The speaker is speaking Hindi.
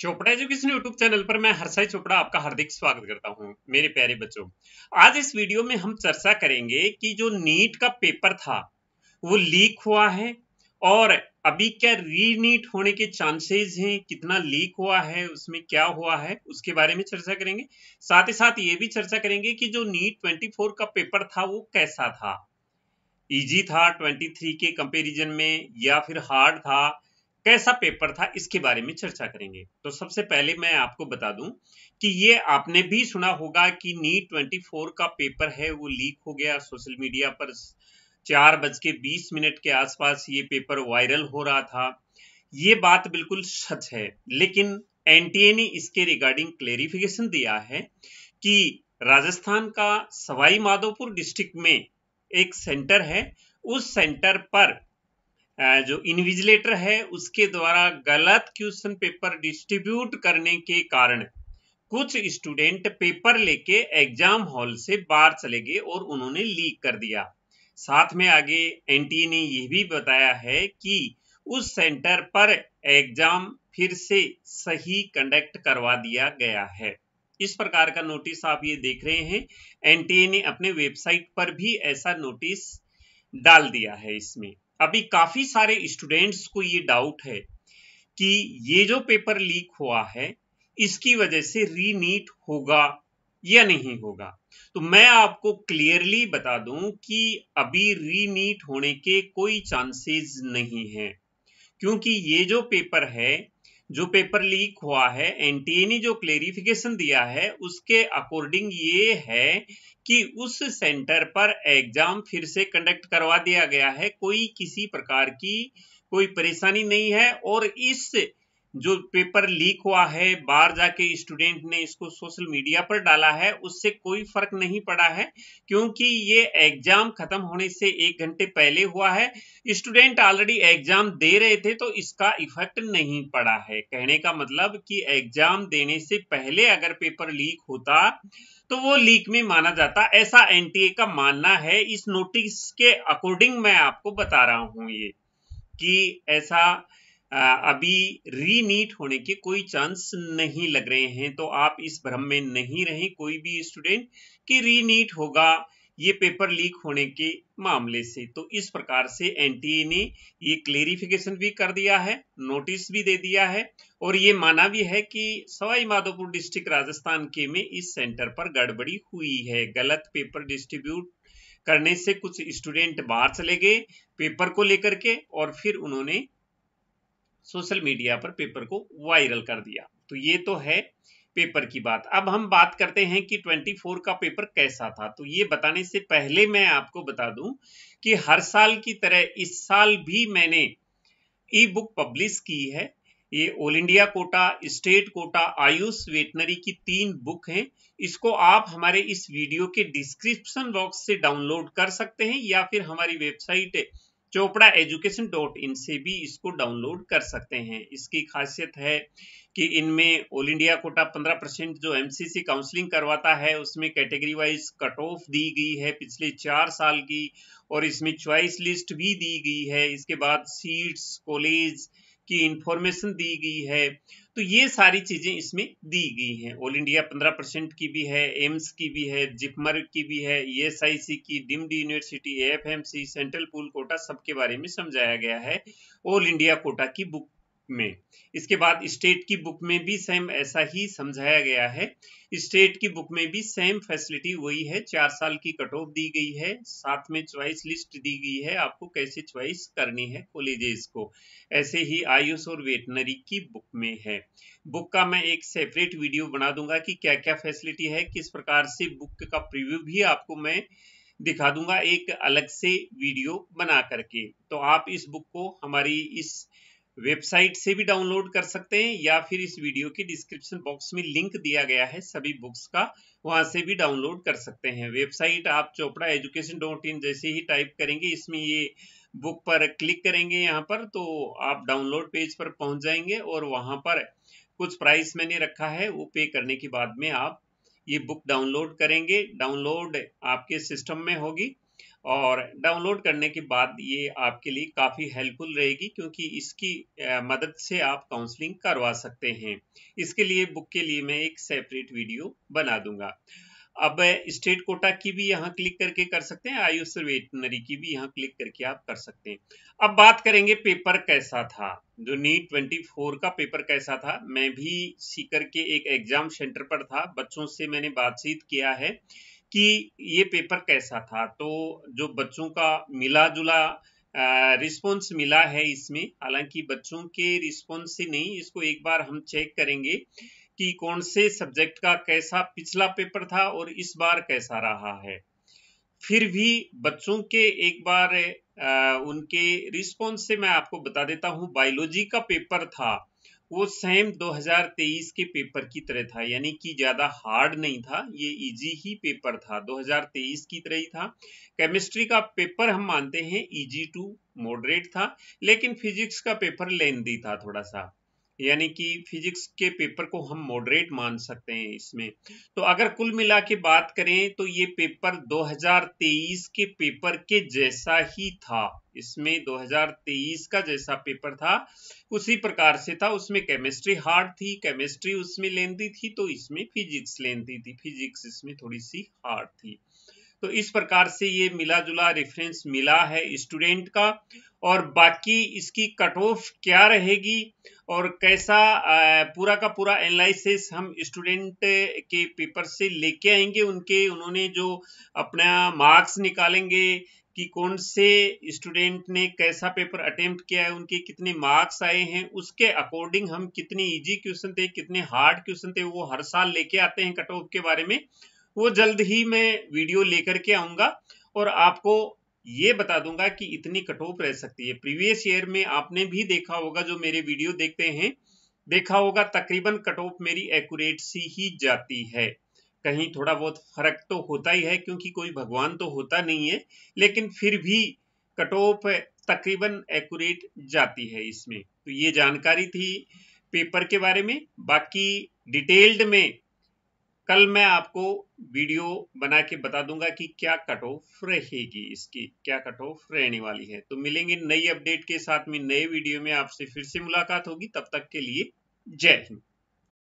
चोपड़ा एजुकेशन यूट्यूब चैनल पर मैं हर्षाई चोपड़ा आपका हार्दिक स्वागत करता हूं मेरे प्यारे बच्चों आज इस वीडियो में हम चर्चा करेंगे कि जो नीट का पेपर था वो लीक हुआ है और अभी क्या रीनीट होने के चांसेस हैं कितना लीक हुआ है उसमें क्या हुआ है उसके बारे में चर्चा करेंगे साथ ही साथ ये भी चर्चा करेंगे कि जो नीट ट्वेंटी का पेपर था वो कैसा था इजी था 23 के कंपैरिजन में या फिर हार्ड था कैसा पेपर था इसके बारे में चर्चा करेंगे तो सबसे पहले मैं आपको बता दूं कि ये आपने भी सुना होगा कि नीट 24 का पेपर है वो लीक हो गया सोशल मीडिया पर चार बज के बीस मिनट के आसपास ये पेपर वायरल हो रहा था ये बात बिल्कुल सच है लेकिन एनटीए ने इसके रिगार्डिंग क्लेरिफिकेशन दिया है कि राजस्थान का सवाई माधोपुर डिस्ट्रिक्ट में एक सेंटर है उस सेंटर पर जो इन्विजिलेटर है उसके द्वारा गलत क्वेश्चन पेपर डिस्ट्रीब्यूट करने के कारण कुछ स्टूडेंट पेपर लेके एग्जाम हॉल से बाहर चले गए और उन्होंने लीक कर दिया साथ में आगे एनटीए e ने यह भी बताया है कि उस सेंटर पर एग्जाम फिर से सही कंडक्ट करवा दिया गया है इस प्रकार का नोटिस आप ये देख रहे हैं एनटीए e ने अपने वेबसाइट पर भी ऐसा नोटिस डाल दिया है इसमें अभी काफ़ी सारे स्टूडेंट्स को ये डाउट है कि ये जो पेपर लीक हुआ है इसकी वजह से रीनीट होगा या नहीं होगा तो मैं आपको क्लियरली बता दूं कि अभी रीनीट होने के कोई चांसेस नहीं है क्योंकि ये जो पेपर है जो पेपर लीक हुआ है एनटीए ने जो क्लेरिफिकेशन दिया है उसके अकॉर्डिंग ये है कि उस सेंटर पर एग्जाम फिर से कंडक्ट करवा दिया गया है कोई किसी प्रकार की कोई परेशानी नहीं है और इस जो पेपर लीक हुआ है बाहर जाके स्टूडेंट ने इसको सोशल मीडिया पर डाला है उससे कोई फर्क नहीं पड़ा है क्योंकि ये एग्जाम खत्म होने से एक घंटे पहले हुआ है स्टूडेंट ऑलरेडी एग्जाम दे रहे थे तो इसका इफेक्ट नहीं पड़ा है कहने का मतलब कि एग्जाम देने से पहले अगर पेपर लीक होता तो वो लीक में माना जाता ऐसा एन का मानना है इस नोटिस के अकॉर्डिंग मैं आपको बता रहा हूं ये कि ऐसा अभी रीनीट होने के कोई चांस नहीं लग रहे हैं तो आप इस भ्रम में नहीं रहे कोई भी स्टूडेंट कि रीनीट होगा ये पेपर लीक होने के मामले से तो इस प्रकार से एनटीए e ने ये क्लेरिफिकेशन भी कर दिया है नोटिस भी दे दिया है और ये माना भी है कि सवाई माधोपुर डिस्ट्रिक्ट राजस्थान के में इस सेंटर पर गड़बड़ी हुई है गलत पेपर डिस्ट्रीब्यूट करने से कुछ स्टूडेंट बाहर चले गए पेपर को लेकर के और फिर उन्होंने सोशल मीडिया पर पेपर को वायरल कर दिया तो ये तो है पेपर की बात अब हम बात करते हैं कि 24 का पेपर कैसा था तो ये बताने से पहले मैं आपको बता दूं कि हर साल की तरह इस साल भी मैंने ई बुक पब्लिश की है ये all India quota state quota AYUSH veterinary की तीन बुक हैं इसको आप हमारे इस वीडियो के डिस्क्रिप्शन बॉक्स से डाउनलोड कर सकते हैं या फिर हमारी website Chopra education dot in से भी इसको डाउनलोड कर सकते हैं इसकी खासियत है कि इनमें ऑल इंडिया कोटा 15 परसेंट जो एमसीसी काउंसलिंग करवाता है उसमें कैटेगरी वाइज कट ऑफ दी गई है पिछले चार साल की और इसमें चॉइस लिस्ट भी दी गई है इसके बाद सीट्स कॉलेज की इंफॉर्मेशन दी गई है तो ये सारी चीज़ें इसमें दी गई हैं ऑल इंडिया पंद्रह परसेंट की भी है एम्स की भी है जिपमर की भी है ईएसआईसी e की deemed university C central pool quota सबके बारे में समझाया गया है ऑल इंडिया कोटा की बुक में इसके बाद स्टेट की बुक में भी सेम ऐसा ही समझाया गया है स्टेट की बुक में भी सेम फैसिलिटी वही है चार साल की कट ऑफ दी गई है साथ में चॉइस लिस्ट दी गई है आपको कैसे चॉइस करनी है कॉलेजेस को ऐसे ही आयुष और वेटनरी की बुक में है बुक का मैं एक सेपरेट वीडियो बना दूंगा कि क्या क्या फैसिलिटी है किस प्रकार से बुक का प्रिव्यू भी आपको मैं दिखा दूंगा एक अलग से वीडियो बना करके तो आप इस बुक को हमारी इस वेबसाइट से भी डाउनलोड कर सकते हैं या फिर इस वीडियो के डिस्क्रिप्शन बॉक्स में लिंक दिया गया है सभी बुक्स का वहां से भी डाउनलोड कर सकते हैं वेबसाइट आप चोपड़ा एजुकेशन डॉट इन जैसे ही टाइप करेंगे इसमें ये बुक पर क्लिक करेंगे यहाँ पर तो आप डाउनलोड पेज पर पहुंच जाएंगे और वहां पर कुछ प्राइस मैंने रखा है वो पे करने के बाद में आप ये बुक डाउनलोड करेंगे डाउनलोड आपके सिस्टम में होगी और डाउनलोड करने के बाद ये आपके लिए काफ़ी हेल्पफुल रहेगी क्योंकि इसकी मदद से आप काउंसलिंग करवा सकते हैं इसके लिए बुक के लिए मैं एक सेपरेट वीडियो बना दूंगा अब स्टेट कोटा की भी यहाँ क्लिक करके कर सकते हैं आयुष वेटनरी की भी यहाँ क्लिक करके आप कर सकते हैं अब बात करेंगे पेपर कैसा था जो नीट फोर का पेपर कैसा था मैं भी सीकर के एक एग्जाम सेंटर पर था बच्चों से मैंने बातचीत किया है कि ये पेपर कैसा था तो जो बच्चों का मिला जुला रिस्पॉन्स मिला है इसमें हालांकि बच्चों के रिस्पॉन्स से नहीं इसको एक बार हम चेक करेंगे कि कौन से सब्जेक्ट का कैसा पिछला पेपर था और इस बार कैसा रहा है फिर भी बच्चों के एक बार आ, उनके रिस्पॉन्स से मैं आपको बता देता हूँ बायोलॉजी का पेपर था वो सेम 2023 के पेपर की तरह था यानी कि ज़्यादा हार्ड नहीं था ये इजी ही पेपर था 2023 की तरह ही था केमिस्ट्री का पेपर हम मानते हैं इजी टू मॉडरेट था लेकिन फिजिक्स का पेपर लेंदी था थोड़ा सा यानी कि फिजिक्स के पेपर को हम मॉडरेट मान सकते हैं इसमें हम्म। तो अगर कुल मिला के बात करें तो ये पेपर 2023 के पेपर के जैसा ही था इसमें 2023 का जैसा पेपर था उसी प्रकार से था उसमें केमिस्ट्री हार्ड थी केमिस्ट्री उसमें लेंदी थी तो इसमें फिजिक्स लेंदी थी फिजिक्स इसमें थोड़ी सी हार्ड थी तो इस प्रकार से ये मिला जुला रेफरेंस मिला है स्टूडेंट का और बाकी इसकी कट ऑफ क्या रहेगी और कैसा पूरा का पूरा एनालिसिस हम स्टूडेंट के पेपर से लेके आएंगे उनके उन्होंने जो अपना मार्क्स निकालेंगे कि कौन से स्टूडेंट ने कैसा पेपर अटेम्प्ट किया है उनके कितने मार्क्स आए हैं उसके अकॉर्डिंग हम कितने इजी क्वेश्चन थे कितने हार्ड क्वेश्चन थे वो हर साल लेके आते हैं कट ऑफ के बारे में वो जल्द ही मैं वीडियो लेकर के आऊंगा और आपको ये बता दूंगा कि इतनी कटोप रह सकती है प्रीवियस ईयर में आपने भी देखा होगा जो मेरे वीडियो देखते हैं देखा होगा तकरीबन कट ऑफ मेरी एक्यूरेट सी ही जाती है कहीं थोड़ा बहुत फर्क तो होता ही है क्योंकि कोई भगवान तो होता नहीं है लेकिन फिर भी कट ऑफ तकरीबन एक्यूरेट जाती है इसमें तो ये जानकारी थी पेपर के बारे में बाकी डिटेल्ड में कल मैं आपको वीडियो बना के बता दूंगा कि क्या कट ऑफ रहेगी इसकी क्या कट ऑफ रहने वाली है तो मिलेंगे नई अपडेट के साथ में नए वीडियो में आपसे फिर से मुलाकात होगी तब तक के लिए जय हिंद